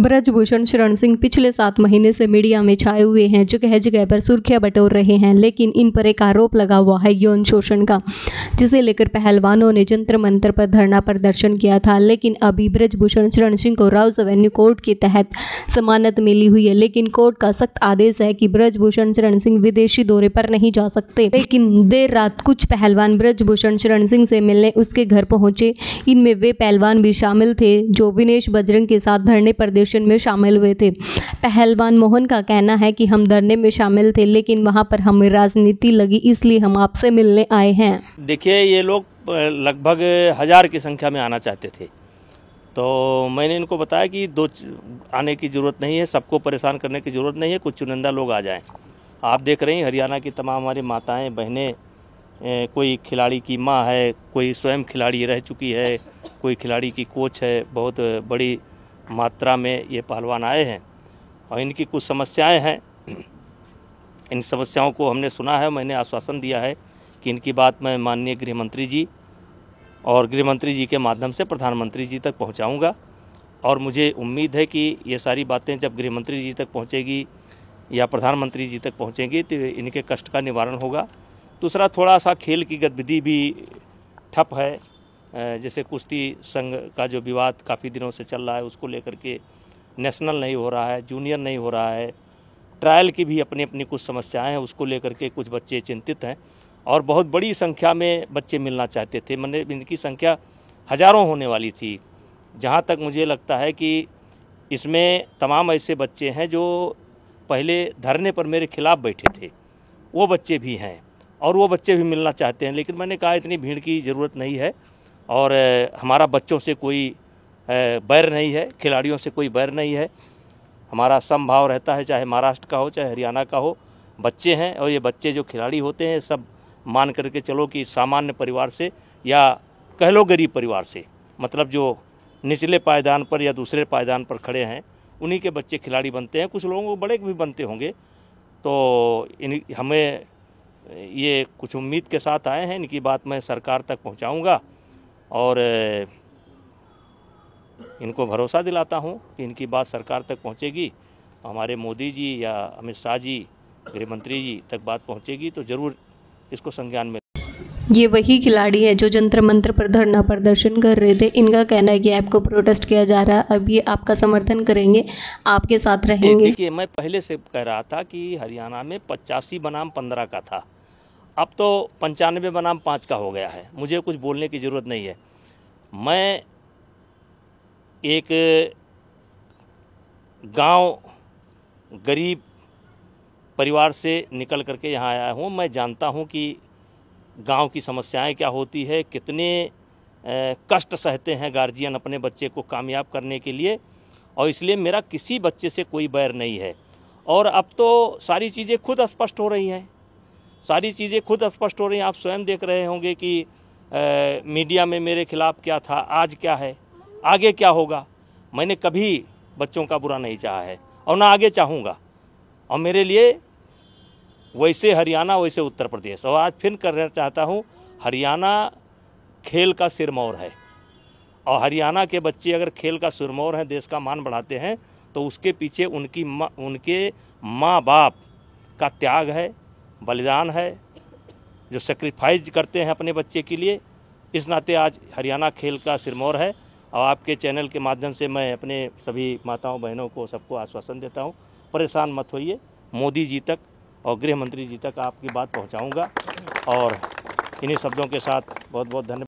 ब्रजभूषण शरण सिंह पिछले सात महीने से मीडिया में छाए हुए हैं जगह जगह पर सुर्खियां बटोर रहे हैं लेकिन इन पर एक आरोप लगा हुआ है यौन शोषण का जिसे लेकर पहलवानों ने जंत्र मंत्र पर धरना प्रदर्शन किया था लेकिन अभी ब्रजभूषण शरण सिंह को राउस एवेन्यू कोर्ट के तहत जमानत मिली हुई है लेकिन कोर्ट का सख्त आदेश है कि ब्रजभूषण शरण सिंह विदेशी दौरे पर नहीं जा सकते लेकिन देर रात कुछ पहलवान ब्रजभूषण शरण सिंह से मिलने उसके घर पहुंचे इनमें वे पहलवान भी शामिल थे जो विनेश बजरंग के साथ धरने पर प्रदर्शन में शामिल हुए थे पहलवान मोहन का कहना है कि हम धरने में शामिल थे लेकिन वहाँ पर हमें राजनीति लगी इसलिए हम आपसे मिलने आए हैं देखिए ये लोग लगभग हजार की संख्या में आना चाहते थे तो मैंने इनको बताया कि दो आने की ज़रूरत नहीं है सबको परेशान करने की ज़रूरत नहीं है कुछ चुनिंदा लोग आ जाएं आप देख रहे हैं हरियाणा की तमाम हमारी माताएं बहनें कोई खिलाड़ी की माँ है कोई स्वयं खिलाड़ी रह चुकी है कोई खिलाड़ी की कोच है बहुत बड़ी मात्रा में ये पहलवान आए हैं और इनकी कुछ समस्याएं हैं इन समस्याओं को हमने सुना है मैंने आश्वासन दिया है कि इनकी बात मैं माननीय गृह मंत्री जी और गृहमंत्री जी के माध्यम से प्रधानमंत्री जी तक पहुंचाऊंगा और मुझे उम्मीद है कि ये सारी बातें जब गृहमंत्री जी तक पहुंचेगी या प्रधानमंत्री जी तक पहुंचेंगी तो इनके कष्ट का निवारण होगा दूसरा थोड़ा सा खेल की गतिविधि भी ठप है जैसे कुश्ती संघ का जो विवाद काफ़ी दिनों से चल रहा है उसको लेकर के नेशनल नहीं हो रहा है जूनियर नहीं हो रहा है ट्रायल की भी अपनी अपनी कुछ समस्याएं हैं उसको लेकर के कुछ बच्चे चिंतित हैं और बहुत बड़ी संख्या में बच्चे मिलना चाहते थे मैंने इनकी संख्या हज़ारों होने वाली थी जहाँ तक मुझे लगता है कि इसमें तमाम ऐसे बच्चे हैं जो पहले धरने पर मेरे खिलाफ़ बैठे थे वो बच्चे भी हैं और वो बच्चे भी मिलना चाहते हैं लेकिन मैंने कहा इतनी भीड़ की ज़रूरत नहीं है और हमारा बच्चों से कोई बैर नहीं है खिलाड़ियों से कोई बैर नहीं है हमारा समभाव रहता है चाहे महाराष्ट्र का हो चाहे हरियाणा का हो बच्चे हैं और ये बच्चे जो खिलाड़ी होते हैं सब मान करके चलो कि सामान्य परिवार से या कह लो गरीब परिवार से मतलब जो निचले पायदान पर या दूसरे पायदान पर खड़े हैं उन्हीं के बच्चे खिलाड़ी बनते हैं कुछ लोगों को बड़े भी बनते होंगे तो इन हमें ये कुछ उम्मीद के साथ आए हैं इनकी बात मैं सरकार तक पहुँचाऊँगा और इनको भरोसा दिलाता हूँ कि इनकी बात सरकार तक पहुँचेगी हमारे मोदी जी या अमित शाह जी गृहमंत्री जी तक बात पहुँचेगी तो ज़रूर इसको संज्ञान में ये वही खिलाड़ी है जो जंतर मंत्र पर धरना प्रदर्शन कर रहे थे इनका कहना है कि आपको प्रोटेस्ट किया जा रहा है अब ये आपका समर्थन करेंगे आपके साथ रहेंगे देखिए मैं पहले से कह रहा था कि हरियाणा में पचासी बनाम पंद्रह का था अब तो पंचानवे बनाम पाँच का हो गया है मुझे कुछ बोलने की ज़रूरत नहीं है मैं एक गांव गरीब परिवार से निकल करके यहाँ आया हूँ मैं जानता हूँ कि गांव की समस्याएं क्या होती है कितने कष्ट सहते हैं गार्जियन अपने बच्चे को कामयाब करने के लिए और इसलिए मेरा किसी बच्चे से कोई बैर नहीं है और अब तो सारी चीज़ें खुद स्पष्ट हो रही हैं सारी चीज़ें खुद स्पष्ट हो रही हैं आप स्वयं देख रहे होंगे कि आ, मीडिया में मेरे खिलाफ़ क्या था आज क्या है आगे क्या होगा मैंने कभी बच्चों का बुरा नहीं चाहा है और ना आगे चाहूँगा और मेरे लिए वैसे हरियाणा वैसे उत्तर प्रदेश और आज फिर करना चाहता हूँ हरियाणा खेल का सिरमौर है और हरियाणा के बच्चे अगर खेल का सिरमौर हैं देश का मान बढ़ाते हैं तो उसके पीछे उनकी माँ उनके माँ बाप का त्याग है बलिदान है जो सेक्रीफाइज करते हैं अपने बच्चे के लिए इस नाते आज हरियाणा खेल का सिरमौर है और आपके चैनल के माध्यम से मैं अपने सभी माताओं बहनों को सबको आश्वासन देता हूँ परेशान मत होइए मोदी जी तक और गृह मंत्री जी तक आपकी बात पहुँचाऊँगा और इन्हीं शब्दों के साथ बहुत बहुत धन्यवाद